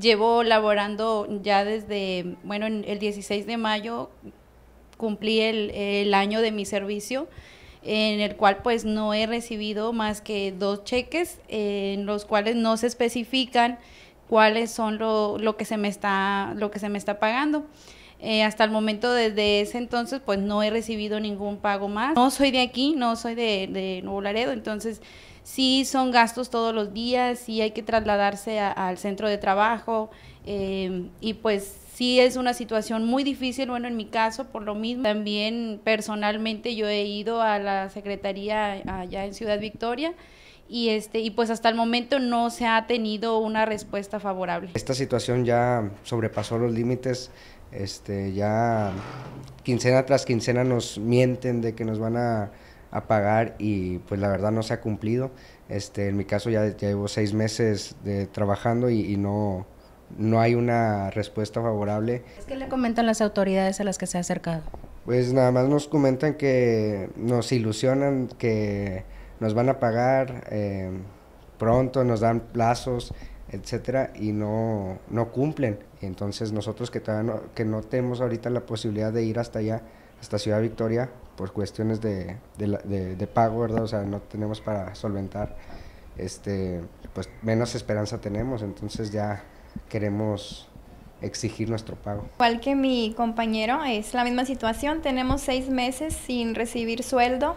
Llevo laborando ya desde, bueno, el 16 de mayo cumplí el, año de mi servicio en el cual pues no he recibido más que dos cheques en los cuales no se especifican cuáles son lo, lo, que se me está lo que se me está pagando eh, hasta el momento, desde ese entonces, pues no he recibido ningún pago más. No soy de aquí, no soy de, de Nuevo Laredo, entonces sí son gastos todos los días, sí hay que trasladarse al centro de trabajo eh, y pues sí es una situación muy difícil, bueno, en mi caso por lo mismo. También personalmente yo he ido a la Secretaría allá en Ciudad Victoria y este y pues hasta el momento no se ha tenido una respuesta favorable. Esta situación ya sobrepasó los límites, este ya quincena tras quincena nos mienten de que nos van a, a pagar y pues la verdad no se ha cumplido. Este, en mi caso ya, llevo seis meses de, trabajando y, y no, no hay una respuesta favorable. ¿Qué le comentan las autoridades a las que se ha acercado? Pues nada más nos comentan que nos ilusionan que nos van a pagar eh, pronto, nos dan plazos, etcétera, y no, no cumplen. Entonces nosotros que, no, que no tenemos ahorita la posibilidad de ir hasta allá, hasta Ciudad Victoria, por cuestiones de, de, de, de pago, ¿verdad? O sea, no tenemos para solventar, este, pues menos esperanza tenemos, entonces ya queremos exigir nuestro pago. Igual que mi compañero, es la misma situación, tenemos seis meses sin recibir sueldo,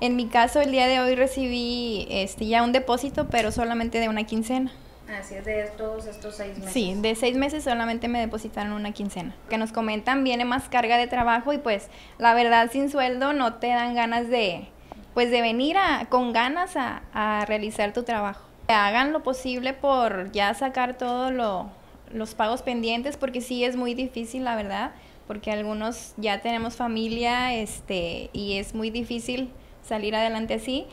en mi caso, el día de hoy recibí este, ya un depósito, pero solamente de una quincena. Así ah, es, de todos estos seis meses. Sí, de seis meses solamente me depositaron una quincena. Que nos comentan, viene más carga de trabajo y pues la verdad sin sueldo no te dan ganas de, pues de venir con ganas a, a realizar tu trabajo. hagan lo posible por ya sacar todos los pagos pendientes porque sí es muy difícil, la verdad, porque algunos ya tenemos familia este, y es muy difícil salir adelante así.